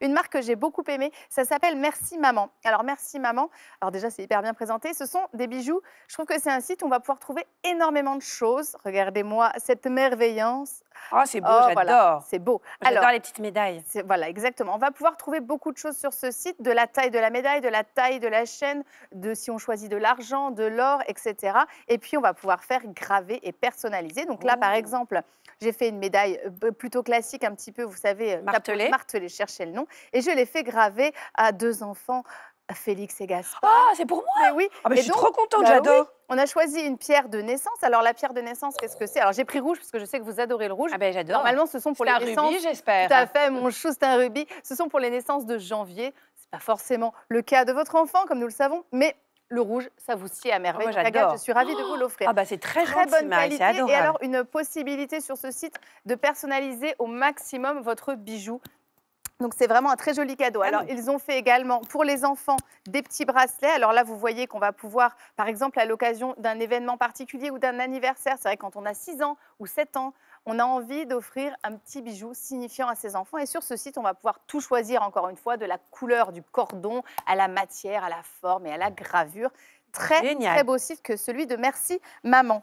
une marque que j'ai beaucoup aimée. Ça s'appelle Merci Maman. Alors, Merci Maman, alors déjà, c'est hyper bien présenté. Ce sont des bijoux. Je trouve que c'est un site où on va pouvoir trouver énormément de choses. Regardez-moi cette merveillance. Ah, c'est beau, oh, j'adore. c'est beau. J'adore les petites médailles. Voilà, exactement. On va pouvoir trouver beaucoup de choses sur ce site, de la taille de la médaille, de la taille de la chaîne, de si on choisit de l'argent, de l'or, etc. Et puis, on va pouvoir faire graver et personnaliser. Donc là, par oh. exemple, j'ai fait une médaille euh, plutôt classique, un petit peu, vous savez, martelée, euh, martelée cherchez le nom. Et je l'ai fait graver à deux enfants Félix et Gaspard. Ah, c'est pour moi Mais oui. Ah, mais je suis trop contente, bah j'adore. On a choisi une pierre de naissance. Alors la pierre de naissance, qu'est-ce que c'est Alors j'ai pris rouge parce que je sais que vous adorez le rouge. Ah ben j'adore. Normalement, ce sont pour les un rubis, j'espère. Tout à fait, mon chou, c'est un rubis. Ce sont pour les naissances de janvier. Ce n'est pas forcément le cas de votre enfant, comme nous le savons, mais le rouge, ça vous sied à ah, merveille. je suis ravie de vous oh l'offrir. Ah bah c'est très, très gentil, bonne qualité. Et alors une possibilité sur ce site de personnaliser au maximum votre bijou. Donc c'est vraiment un très joli cadeau. Ah Alors ils ont fait également pour les enfants des petits bracelets. Alors là vous voyez qu'on va pouvoir par exemple à l'occasion d'un événement particulier ou d'un anniversaire, c'est vrai quand on a 6 ans ou 7 ans, on a envie d'offrir un petit bijou signifiant à ses enfants. Et sur ce site, on va pouvoir tout choisir encore une fois, de la couleur du cordon à la matière, à la forme et à la gravure. Très, très beau site que celui de Merci Maman.